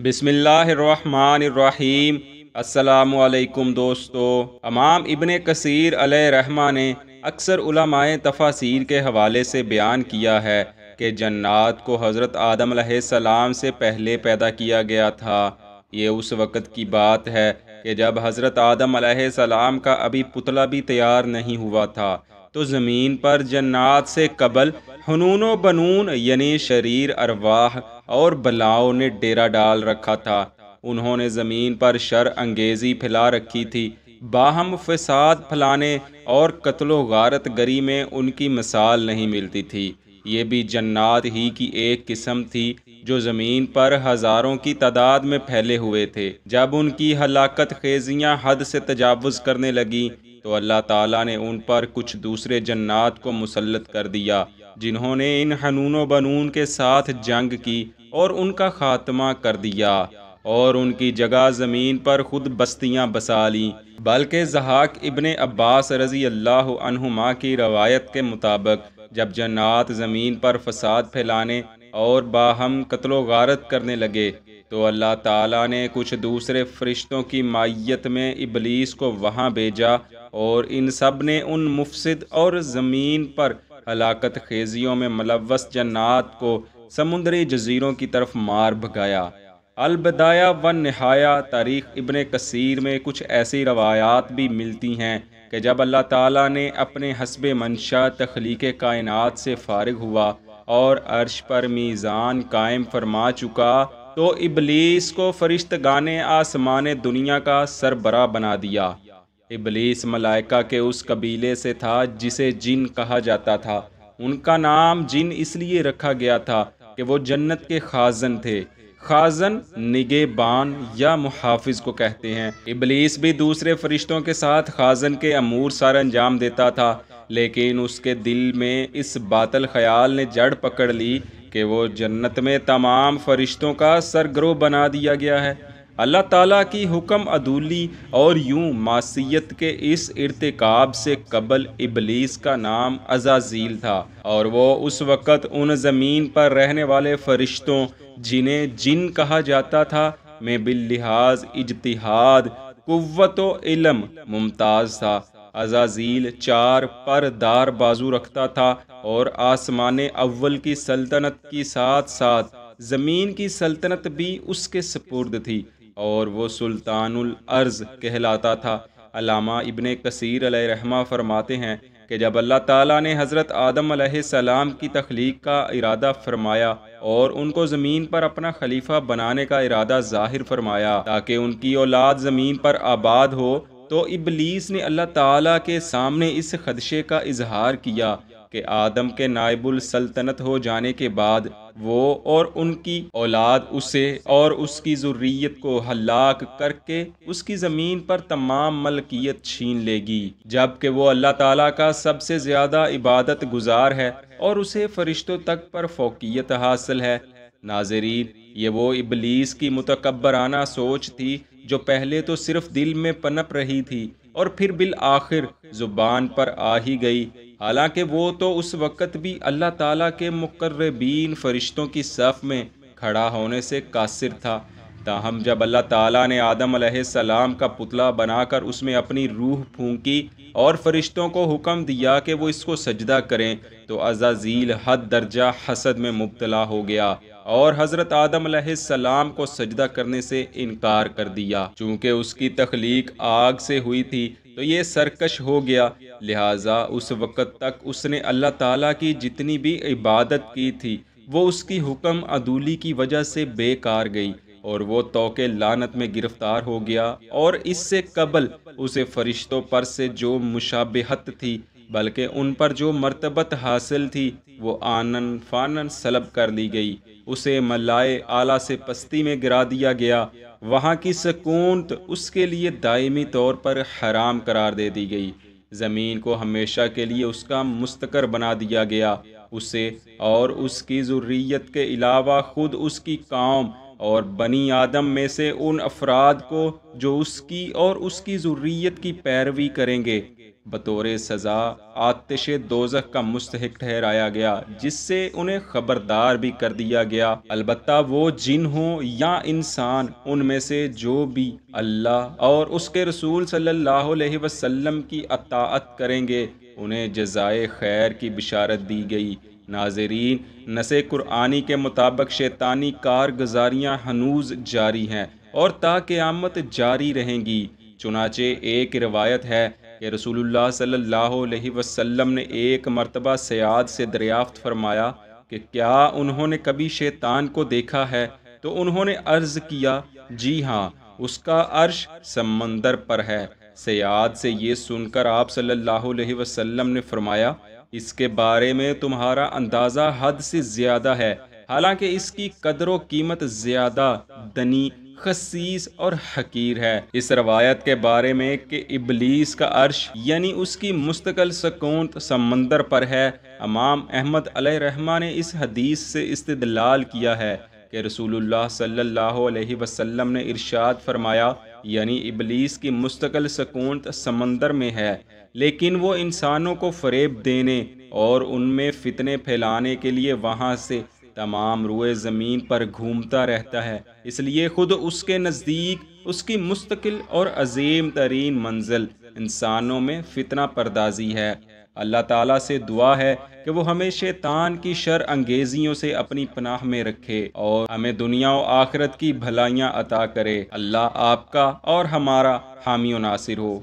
बिसमीम् अलकुम दोस्तों अमाम इबन कसर रहमा ने अक्सर उलमाए तफासिर के हवाले से बयान किया है कि जन्नात को हज़रत आदम सलाम से पहले पैदा किया गया था ये उस वक़्त की बात है कि जब हज़रत आदम सलाम का अभी पुतला भी तैयार नहीं हुआ था तो ज़मीन पर जन्नात से कबल हनून बनून यानी शरीर अरवाह और बलाओं ने डेरा डाल रखा था उन्होंने ज़मीन पर शर अंगेज़ी फैला रखी थी बाहम फसाद फैलाने और कत्लो गारत गरी में उनकी मिसाल नहीं मिलती थी ये भी जन्नात ही की एक किस्म थी जो ज़मीन पर हज़ारों की तादाद में फैले हुए थे जब उनकी हलाकत खेजियाँ हद से तजावज़ करने लगी तो अल्लाह ताला ने उन पर कुछ दूसरे जन्नात को मुसलत कर दिया जिन्होंने इन हनून बनून के साथ जंग की और उनका खात्मा कर दिया और उनकी जगह ज़मीन पर खुद बस्तियां बसा ली बल्कि जहाक इबन अब्बास रज़ी अल्लाह की रवायत के मुताबिक जब जन्नात ज़मीन पर फसाद फैलाने और बाहम कत्लो गारत करने लगे तो अल्लाह ताला ने कुछ दूसरे फरिश्तों की माइत में इबलीस को वहाँ भेजा और इन सब ने उन मुफसद और ज़मीन पर हलाकत खेजियों में मुलवस जन्नात को समुद्री जजीरों की तरफ मार भगाया अलबदाया व नहाया तारीख इबन कसीर में कुछ ऐसी रवायात भी मिलती हैं कि जब अल्लाह ताला ने अपने हसब मंशा तख्लीक कायनात से फारग हुआ और अर्श पर मीज़ान कायम फरमा चुका तो इबलीस को गाने आसमान दुनिया का सरबरा बना दिया इबलीस मलाइका के उस कबीले से था जिसे जिन कहा जाता था उनका नाम जिन इसलिए रखा गया था कि वो जन्नत के खाजन थे खाजन निगेबान या मुहाफिज को कहते हैं इबलीस भी दूसरे फरिश्तों के साथ खाजन के अमूर सारा अंजाम देता था लेकिन उसके दिल में इस बातल ख्याल ने जड़ पकड़ ली कि वो जन्नत में तमाम फरिश्तों का सरगरोह बना दिया गया है अल्लाह ताला की हुक्म अदूली और यूं मासीत के इस इरतकाब से कबल इबलीस का नाम अजाजील था और वो उस वक़्त उन ज़मीन पर रहने वाले फरिश्तों जिन्हें जिन कहा जाता था में बिल्लिहाज इजतहाद कुत इलम मुमताज़ था अजाजील चार पर दार बाजू रखता था और आसमान अव्वल की सल्तनत की साथ साथ ज़मीन की सल्तनत भी उसके सपुर्द थी और वो सुल्तानुल अर्ज़ कहलाता था अलामा इबन कसीर रहमा फरमाते हैं कि जब अल्लाह ताला ने हज़रत आदम सलाम की तख्लीक का इरादा फरमाया और उनको ज़मीन पर अपना खलीफा बनाने का इरादा ज़ाहिर फरमाया ताकि उनकी औलाद ज़मीन पर आबाद हो तो इबलीस ने अल्लाह ताला के सामने इस खदशे का इजहार किया कि आदम के नायबुल सल्तनत हो जाने के बाद वो और उनकी औलाद उसे और उसकी ज़ुर्रियत को हलाक करके उसकी ज़मीन पर तमाम मलकियत छीन लेगी जबकि वो अल्लाह ताला का सबसे ज़्यादा इबादत गुजार है और उसे फरिश्तों तक पर फोकियत हासिल है नाजरीन ये वो इबलीस की मुतकबराना सोच थी जो पहले तो सिर्फ दिल में पनप रही थी और फिर बिल आखिर ज़ुबान पर आ ही गई हालांकि वो तो उस वक़्त भी अल्लाह ताला के मुकर्रबीन फ़रिश्तों की सफ़ में खड़ा होने से कासिर था ताहम जब अल्लाह ताला ने आदम सलाम का पुतला बनाकर उसमें अपनी रूह फूंकी और फरिश्तों को हुक्म दिया कि वो इसको सजदा करें तो अजाजील हद दर्जा हसद में मुबतला हो गया और हज़रत आदम सलाम को सजदा करने से इनकार कर दिया चूँकि उसकी तख्लीक आग से हुई थी तो ये सरकश हो गया लिहाजा उस वक़्त तक उसने अल्लाह ताला की जितनी भी इबादत की थी वो उसकी हुक्म अदूली की वजह से बेकार गई और वो तोके लानत में गिरफ्तार हो गया और इससे कबल उसे फरिश्तों पर से जो मुशाबहत थी बल्कि उन पर जो मरतबत हासिल थी वो आनन फानन सलब कर ली गई उसे मलाए आला से पस्ती में गिरा दिया गया वहाँ की सकूनत उसके लिए दायमी तौर पर हराम करार दे दी गई ज़मीन को हमेशा के लिए उसका मुस्तकर बना दिया गया उसे और उसकी ज़ुर्रियत के अलावा ख़ुद उसकी काम और बनी आदम में से उन अफराद को जो उसकी और उसकी ज़ुर्रियत की पैरवी करेंगे बतौर सज़ा आतिश दोजह का मुस्तक ठहराया गया जिससे उन्हें खबरदार भी कर दिया गया अलबत् वो जिन हो या इंसान उनमें से जो भी अल्लाह और उसके रसूल सल्लाम की अतात करेंगे उन्हें जजाय खैर की बिशारत दी गई नाजरीन नशे कुरानी के मुताबिक शैतानी कारगजारियाँ हनूज जारी हैं और आमत जारी रहेंगी चुनाचे एक रवायत है कि रसूलुल्लाह सल्लल्लाहु अलैहि वसल्लम ने एक मरतबा सयाद से दरियाफ्त फरमाया कि क्या उन्होंने कभी शैतान को देखा है तो उन्होंने अर्ज़ किया जी हाँ उसका अर्श समंदर पर है सयाद से ये सुनकर आप सल्लल्लाहु अलैहि वसल्लम ने फरमाया इसके बारे में तुम्हारा अंदाज़ा हद से ज़्यादा है हालांकि इसकी कदर व कीमत ज़्यादा दनी खसीस और हकीर है इस रवायत के बारे में कि इबलीस का अर्श यानी उसकी मुस्तकल सकून समंदर पर है अमाम अहमद अलहमा ने इस हदीस से इस्तलाल किया है कि रसूलुल्लाह सल्लल्लाहु अलैहि वसल्लम ने इरशाद फरमाया यानी इबलीस की मुस्तकल सकून समंदर में है लेकिन वो इंसानों को फरेब देने और उनमें फितने फैलाने के लिए वहाँ से तमाम रुए ज़मीन पर घूमता रहता है इसलिए खुद उसके नज़दीक उसकी मुस्तकिल और अजीम तरीन मंजिल इंसानों में फितना परदाजी है अल्लाह ताला से दुआ है कि वो हमें शैतान की शर अंगेजियों से अपनी पनाह में रखे और हमें दुनिया और आखिरत की भलाइयाँ अता करे अल्लाह आपका और हमारा हामी नासिर हो